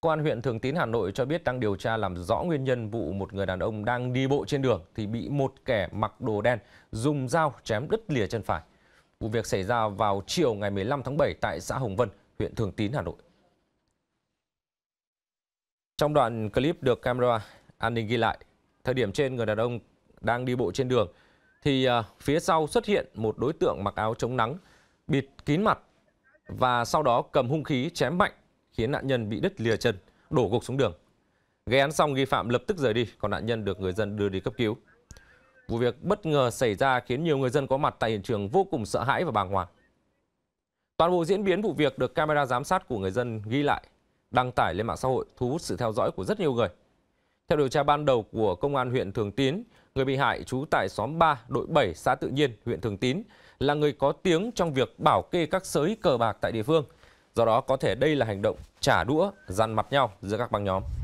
Công an huyện Thường Tín Hà Nội cho biết đang điều tra làm rõ nguyên nhân vụ một người đàn ông đang đi bộ trên đường thì bị một kẻ mặc đồ đen dùng dao chém đứt lìa chân phải. Vụ việc xảy ra vào chiều ngày 15 tháng 7 tại xã Hồng Vân, huyện Thường Tín, Hà Nội. Trong đoạn clip được camera an ninh ghi lại, thời điểm trên người đàn ông đang đi bộ trên đường thì à, phía sau xuất hiện một đối tượng mặc áo chống nắng, bịt kín mặt và sau đó cầm hung khí chém mạnh khiến nạn nhân bị đứt lìa chân, đổ gục xuống đường. Gây án xong, nghi phạm lập tức rời đi, còn nạn nhân được người dân đưa đi cấp cứu. Vụ việc bất ngờ xảy ra khiến nhiều người dân có mặt tại hiện trường vô cùng sợ hãi và bàng hoàng. Toàn bộ diễn biến vụ việc được camera giám sát của người dân ghi lại, đăng tải lên mạng xã hội thu hút sự theo dõi của rất nhiều người. Theo điều tra ban đầu của công an huyện Thường Tín, người bị hại trú tại xóm 3, đội 7, xã Tự Nhiên, huyện Thường Tín là người có tiếng trong việc bảo kê các sới cờ bạc tại địa phương – Do đó có thể đây là hành động trả đũa, dằn mặt nhau giữa các băng nhóm.